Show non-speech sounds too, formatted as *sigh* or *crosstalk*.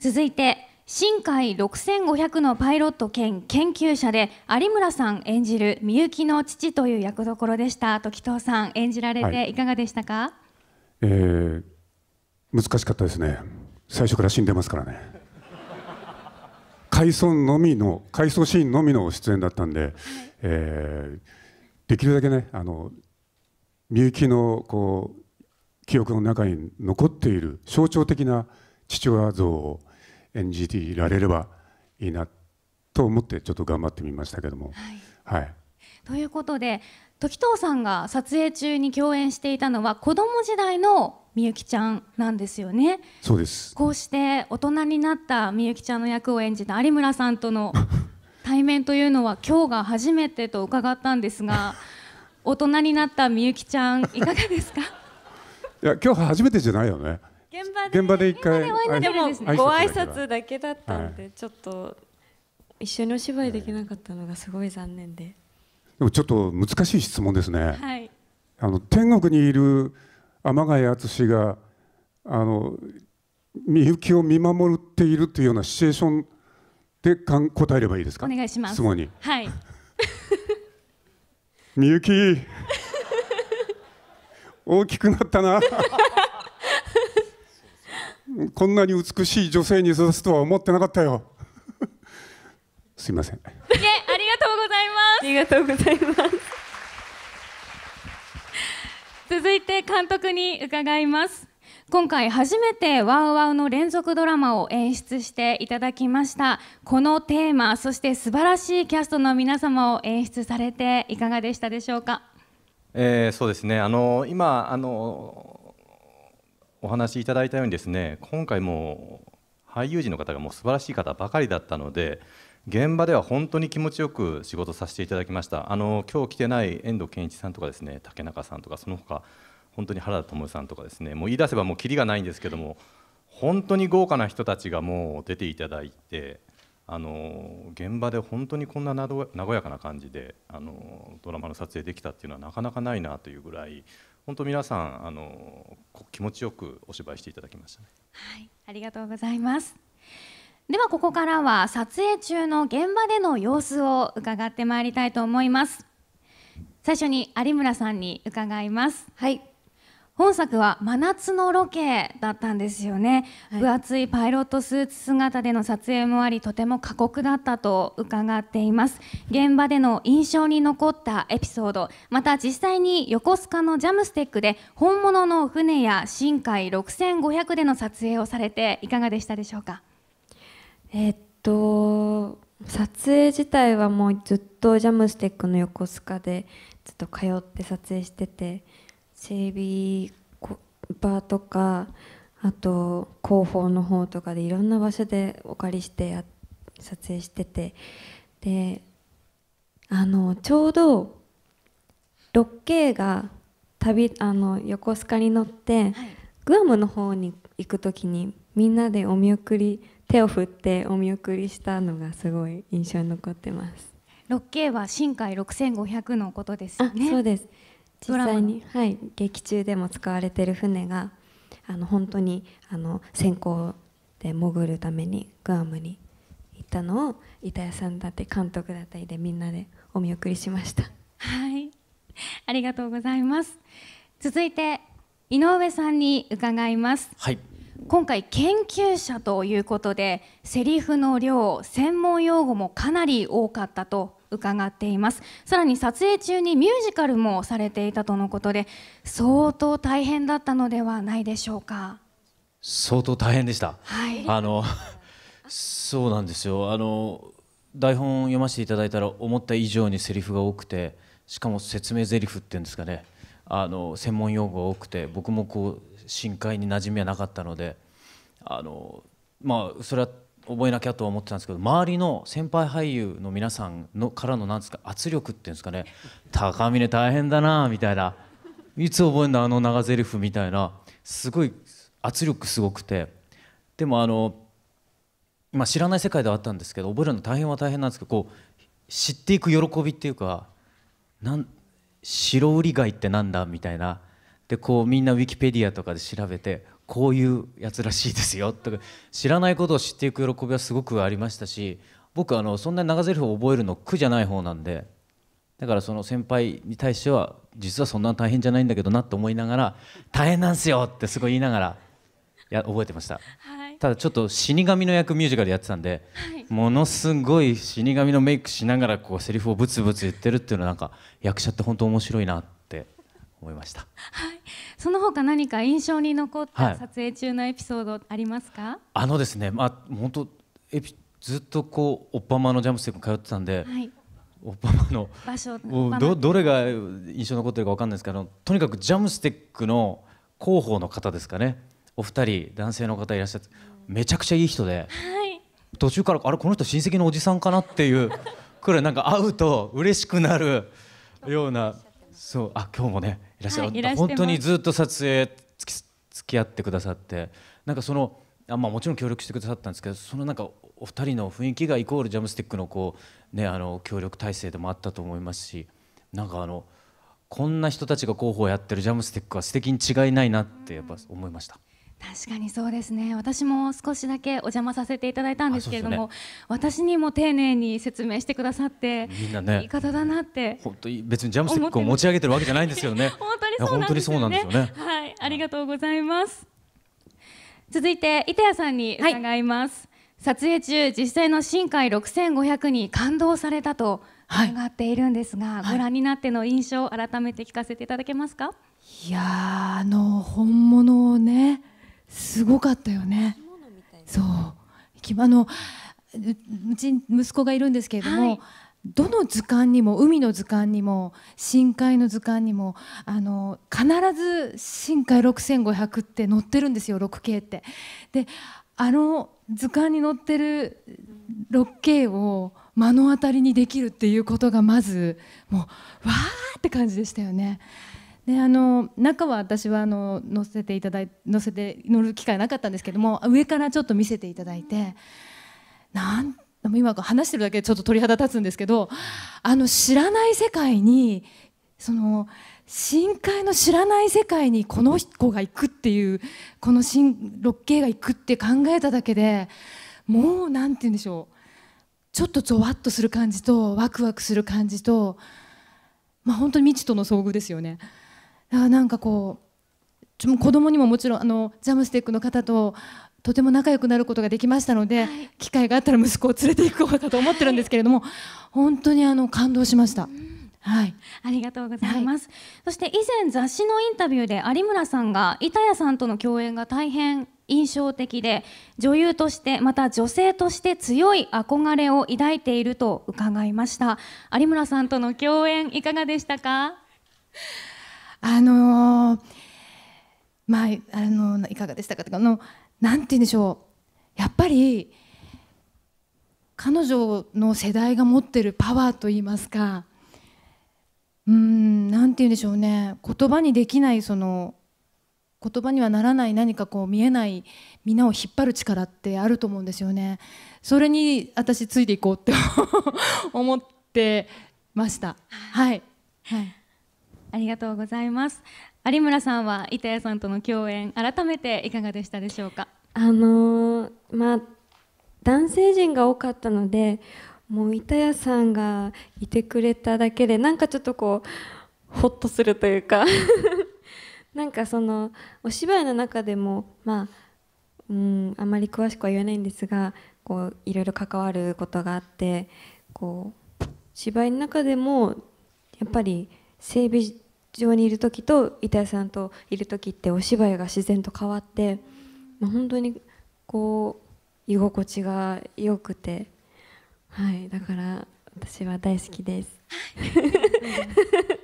続いて深海6500のパイロット兼研究者で有村さん演じるみゆきの父という役どころでした時藤さん演じられていかがでしたか、はい、えー、難しかったですね最初から死んでますからね回想のみの回想シーンのみの出演だったんで、はい、えー、できるだけねあのみゆきのこう記憶の中に残っている象徴的な父親像を演じていられればいいなと思ってちょっと頑張ってみましたけども。はい、はい、ということで時藤さんが撮影中に共演していたのは子供時代のみゆきちゃんなんですよねそうですこうして大人になったみゆきちゃんの役を演じた有村さんとの *laughs* 対面というのは今日が初めてと伺ったんですが *laughs* 大人になったみゆきちゃんいかがですかいや今日初めてじゃないよね現場で現場で一回でもご挨拶だけだったんで、ちょっと一緒にお芝居できなかったのがすごい残念で、でもちょっと難しい質問ですね、はい、あの天国にいる天谷敦があのみゆきを見守っているというようなシチュエーションでかん答えればいいですかお願いします質問にはい *laughs* みゆき *laughs* 大きくなったなこんなに美しい女性に育つとは思ってなかったよ *laughs* すいませんえありがとうございますありがとうございます続いて監督に伺います今回初めてワウワウの連続ドラマを演出していただきましたこのテーマそして素晴らしいキャストの皆様を演出されていかがでしたでしょうかえー、そうですねあの今あのお話しいただいたようにですね今回も俳優陣の方がもう素晴らしい方ばかりだったので現場では本当に気持ちよく仕事させていただきましたあの今日来てない遠藤健一さんとかですね竹中さんとかその他本当に原田知世さんとかですねもう言い出せばもうキリがないんですけども本当に豪華な人たちがもう出ていただいてあの現場で本当にこんな和やかな感じであのドラマの撮影できたっていうのはなかなかないなというぐらい本当皆さんあの気持ちよくお芝居していただきましたね。はいありがとうございます。ではここからは撮影中の現場での様子を伺ってまいりたいと思います。最初に有村さんに伺います。はい本作は真夏のロケだったんですよね、はい、分厚いパイロットスーツ姿での撮影もありとても過酷だったと伺っています現場での印象に残ったエピソードまた実際に横須賀のジャムステックで本物の船や深海6500での撮影をされていかがでしたでしょうかえっと撮影自体はもうずっとジャムステックの横須賀でずっと通って撮影してて整備場とかあと広報の方とかでいろんな場所でお借りして撮影しててであのちょうど 6K が旅あの横須賀に乗って、はい、グアムの方に行く時にみんなでお見送り手を振ってお見送りしたのがすごい印象に残ってます。6K は深海6500のことですね。そうです。実際に、はい、劇中でも使われてる船があの本当にあの先行で潜るためにグアムに行ったのを板谷さんだって監督だったりでみんなでお見送りしましたはいありがとうございます続いて井上さんに伺いますはい今回研究者ということでセリフの量専門用語もかなり多かったと伺っていますさらに撮影中にミュージカルもされていたとのことで相当大変だったのではないでしょうか相当大変でした、はい、あの *laughs* そうなんですよあの台本を読ませていただいたら思った以上にセリフが多くてしかも説明セリフっていうんですかねあの専門用語が多くて僕もこう深海に馴染みはなかったのであのまあそれは覚えなきゃと思ってたんですけど周りの先輩俳優の皆さんのからのなんですか圧力っていうんですかね高峰大変だなみたいないつ覚えんだあの長ゼリフみたいなすごい圧力すごくてでもあの、ま知らない世界ではあったんですけど覚えるの大変は大変なんですけどこう知っていく喜びっていうかなん白売り街ってなんだみたいなでこうみんなウィキペディアとかで調べてこういうやつらしいですよとか知らないことを知っていく喜びはすごくありましたし僕あのそんなに長ゼりふを覚えるの苦じゃない方なんでだからその先輩に対しては実はそんな大変じゃないんだけどなと思いながら大変なんすよってすごい言いながらや覚えてました。ただちょっと死神の役ミュージカルやってたんで、はい、ものすごい死神のメイクしながらこうセリフをブツブツ言ってるっていうのはなんか役者って本当面白いなって思いました、はい、その他何か印象に残った撮影中のエピソードありますか、はい、あのですね、まあ、本当エピずっとこうオッパマのジャムステップ通ってたんで、はい、オッパマの場所どどれが印象に残ってるか分かんないですけどとにかくジャムステックの広報の方ですかねお二人男性の方いらっしゃってめちゃくちゃいい人で、はい、途中からあれこの人親戚のおじさんかなっていうくらいなんか会うと嬉しくなるような。そうあ今日もねいらっしゃ、はい、本当にずっと撮影つき付き合ってくださってなんかそのあ、まあ、もちろん協力してくださったんですけどそのなんかお二人の雰囲気がイコールジャムスティックのこう、ね、あの協力体制でもあったと思いますしなんかあのこんな人たちが広報やってるジャムスティックは素敵に違いないなってやっぱ思いました。確かにそうですね私も少しだけお邪魔させていただいたんですけれども、ね、私にも丁寧に説明してくださってみんなね言い方だなって本当に別にジャムスティックを持ち上げてるわけじゃないんですけどね *laughs* 本当にそうなんですよね、ね、はいありがとうございます続いて伊谷さんに伺います、はい、撮影中実際の深海6500に感動されたと伺っているんですが、はい、ご覧になっての印象を改めて聞かせていただけますか、いやあの本物をねすごかったよね。そうあのうち息子がいるんですけれども、はい、どの図鑑にも海の図鑑にも深海の図鑑にもあの必ず深海6500って載ってるんですよ 6K って。であの図鑑に載ってる 6K を目の当たりにできるっていうことがまずもうわーって感じでしたよね。であの中は私はあの乗せていただい乗せて乗る機会なかったんですけども上からちょっと見せていただいてなん今話してるだけでちょっと鳥肌立つんですけどあの知らない世界にその深海の知らない世界にこの子が行くっていうこの 6k が行くって考えただけでもう何て言うんでしょうちょっとゾワッとする感じとワクワクする感じと、まあ、本当に未知との遭遇ですよね。あなんかこうちょ子供にももちろんあのジャムステックの方ととても仲良くなることができましたので、はい、機会があったら息子を連れていこうかと思ってるんですけれども、はい、本当にあの感動しました。はい、ありがとうございます、はい、そして以前雑誌のインタビューで有村さんが板谷さんとの共演が大変印象的で女優としてまた女性として強い憧れを抱いていると伺いました有村さんとの共演いかがでしたかあのー、まあ、あのいかがでしたかとかのんて言うんでしょうやっぱり彼女の世代が持ってるパワーといいますかうんんて言うんでしょうね言葉にできないその言葉にはならない何かこう見えない皆を引っ張る力ってあると思うんですよね。それに私ついていこうって *laughs* 思ってました。はい、はいありがとうございます有村さんは板谷さんとの共演改めていかがでしたでしょうかあのー、まあ男性陣が多かったのでもう板谷さんがいてくれただけでなんかちょっとこうほっとするというか *laughs* なんかそのお芝居の中でもまあうんあまり詳しくは言えないんですがこういろいろ関わることがあってこう芝居の中でもやっぱり整備場にいる時と板谷さんといる時ってお芝居が自然と変わって、まあ、本当にこう居心地が良くて、はい、だから私は大好きです。*laughs*